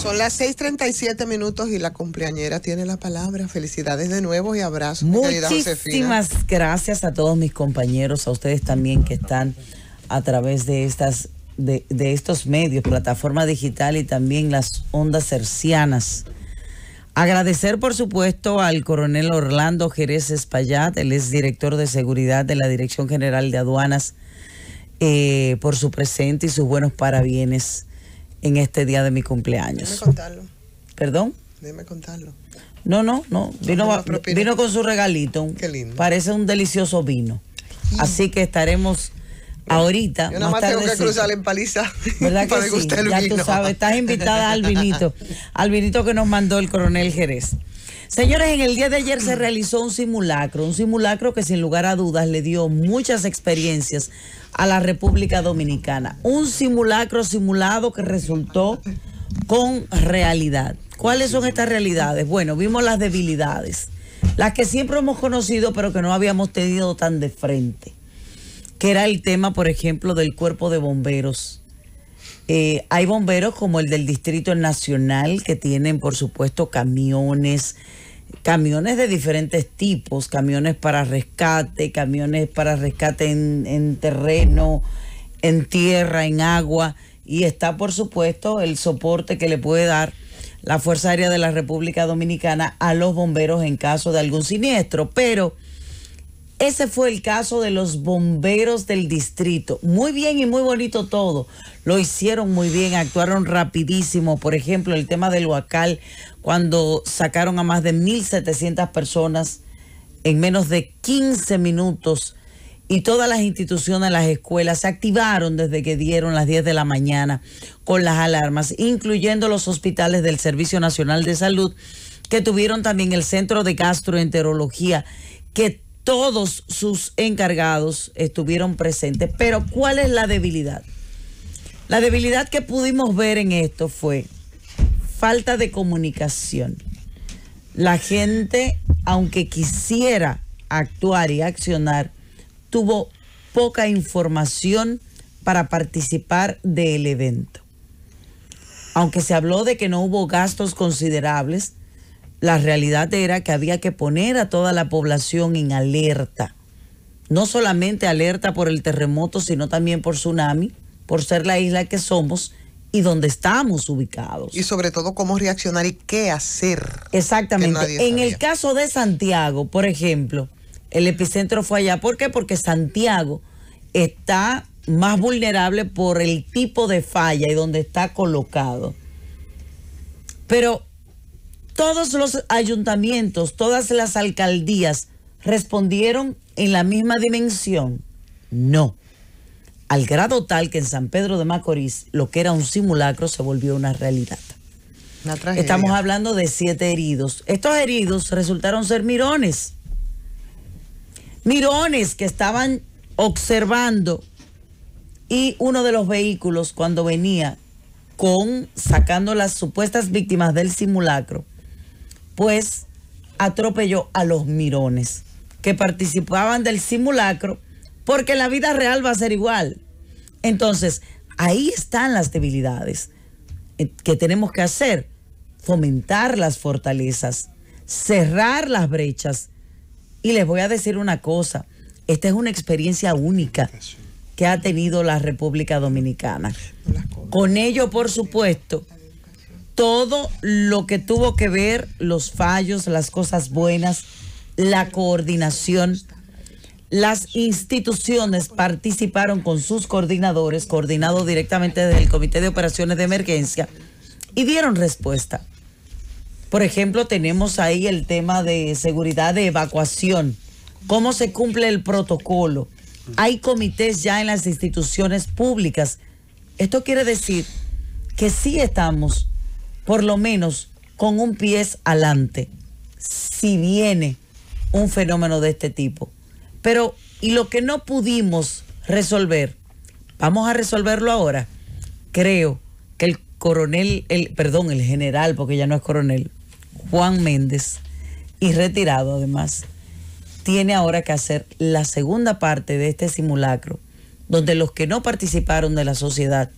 Son las 6:37 minutos y la cumpleañera tiene la palabra. Felicidades de nuevo y abrazos. Muchísimas gracias a todos mis compañeros, a ustedes también que están a través de estas de, estos medios, plataforma digital y también las ondas cercianas. Agradecer, por supuesto, al coronel Orlando Jerez Espaillat, él es director de seguridad de la Dirección General de Aduanas, eh, por su presente y sus buenos parabienes en este día de mi cumpleaños. Déjame contarlo. ¿Perdón? Déjame contarlo. No, no, no. Vino, vino con su regalito. Qué lindo. Parece un delicioso vino. Así que estaremos ahorita. Yo nada más, tengo que cruzar en paliza? ¿Verdad que sí? Ya tú sabes, estás invitada al vinito. Al vinito que nos mandó el coronel Jerez. Señores, en el día de ayer se realizó un simulacro, un simulacro que sin lugar a dudas le dio muchas experiencias a la República Dominicana. Un simulacro simulado que resultó con realidad. ¿Cuáles son estas realidades? Bueno, vimos las debilidades, las que siempre hemos conocido pero que no habíamos tenido tan de frente, que era el tema, por ejemplo, del cuerpo de bomberos. Eh, hay bomberos como el del Distrito Nacional que tienen, por supuesto, camiones, camiones de diferentes tipos, camiones para rescate, camiones para rescate en, terreno, en tierra, en agua, y está por supuesto el soporte que le puede dar la Fuerza Aérea de la República Dominicana a los bomberos en caso de algún siniestro, pero ese fue el caso de los bomberos del distrito. Muy bien y muy bonito todo. Lo hicieron muy bien, actuaron rapidísimo. Por ejemplo, el tema del huacal, cuando sacaron a más de 1.700 personas en menos de 15 minutos y todas las instituciones, las escuelas se activaron desde que dieron las 10 de la mañana con las alarmas, incluyendo los hospitales del Servicio Nacional de Salud, que tuvieron también el Centro de Gastroenterología, que todos sus encargados estuvieron presentes. Pero ¿cuál es la debilidad? La debilidad que pudimos ver en esto fue falta de comunicación. La gente, aunque quisiera actuar y accionar, tuvo poca información para participar del evento. Aunque se habló de que no hubo gastos considerables, la realidad era que había que poner a toda la población en alerta. No solamente alerta por el terremoto, sino también por tsunami, por ser la isla que somos y donde estamos ubicados. Y sobre todo cómo reaccionar y qué hacer. Exactamente. En el caso de Santiago, por ejemplo, el epicentro fue allá. ¿Por qué? Porque Santiago está más vulnerable por el tipo de falla y donde está colocado. Pero todos los ayuntamientos, todas las alcaldías respondieron en la misma dimensión. No. Al grado tal que en San Pedro de Macorís lo que era un simulacro se volvió una realidad. Estamos hablando de siete heridos. Estos heridos resultaron ser mirones. Mirones que estaban observando y uno de los vehículos cuando venía con sacando las supuestas víctimas del simulacro pues atropelló a los mirones que participaban del simulacro, porque la vida real va a ser igual. Entonces, ahí están las debilidades eh, que tenemos que hacer, fomentar las fortalezas, cerrar las brechas. Y les voy a decir una cosa, esta es una experiencia única que ha tenido la República Dominicana. Con ello, por supuesto, todo lo que tuvo que ver, los fallos, las cosas buenas, la coordinación. Las instituciones participaron con sus coordinadores, coordinados directamente ...del Comité de Operaciones de Emergencia, y dieron respuesta. Por ejemplo, tenemos ahí el tema de seguridad de evacuación, cómo se cumple el protocolo. Hay comités ya en las instituciones públicas. Esto quiere decir que sí estamos por lo menos con un pie adelante, si viene un fenómeno de este tipo. Pero, y lo que no pudimos resolver, vamos a resolverlo ahora. Creo que el coronel, el, perdón, el general, porque ya no es coronel, Juan Méndez, y retirado además, tiene ahora que hacer la segunda parte de este simulacro, donde los que no participaron de la sociedad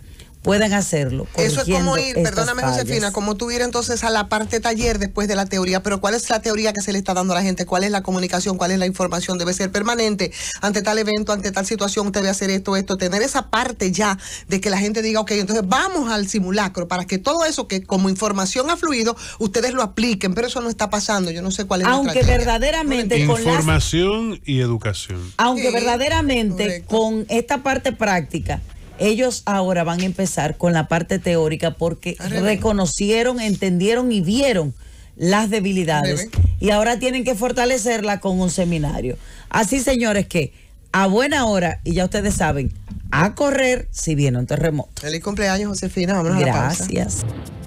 puedan hacerlo. Eso es como ir, perdóname Josefina, como tú ir entonces a la parte taller después de la teoría, pero ¿cuál es la teoría que se le está dando a la gente? ¿Cuál es la comunicación? ¿Cuál es la información? Debe ser permanente. Ante tal evento, ante tal situación, usted debe hacer esto, esto, tener esa parte ya de que la gente diga, ok, entonces vamos al simulacro para que todo eso que como información ha fluido, ustedes lo apliquen, pero eso no está pasando. Yo no sé cuál es Aunque verdaderamente con información y educación. Aunque verdaderamente con esta parte práctica ellos ahora van a empezar con la parte teórica porque reconocieron, entendieron y vieron las debilidades y ahora tienen que fortalecerla con un seminario. Así, señores, que a buena hora, y ya ustedes saben, a correr si viene un terremoto. Feliz cumpleaños, Josefina. Gracias. A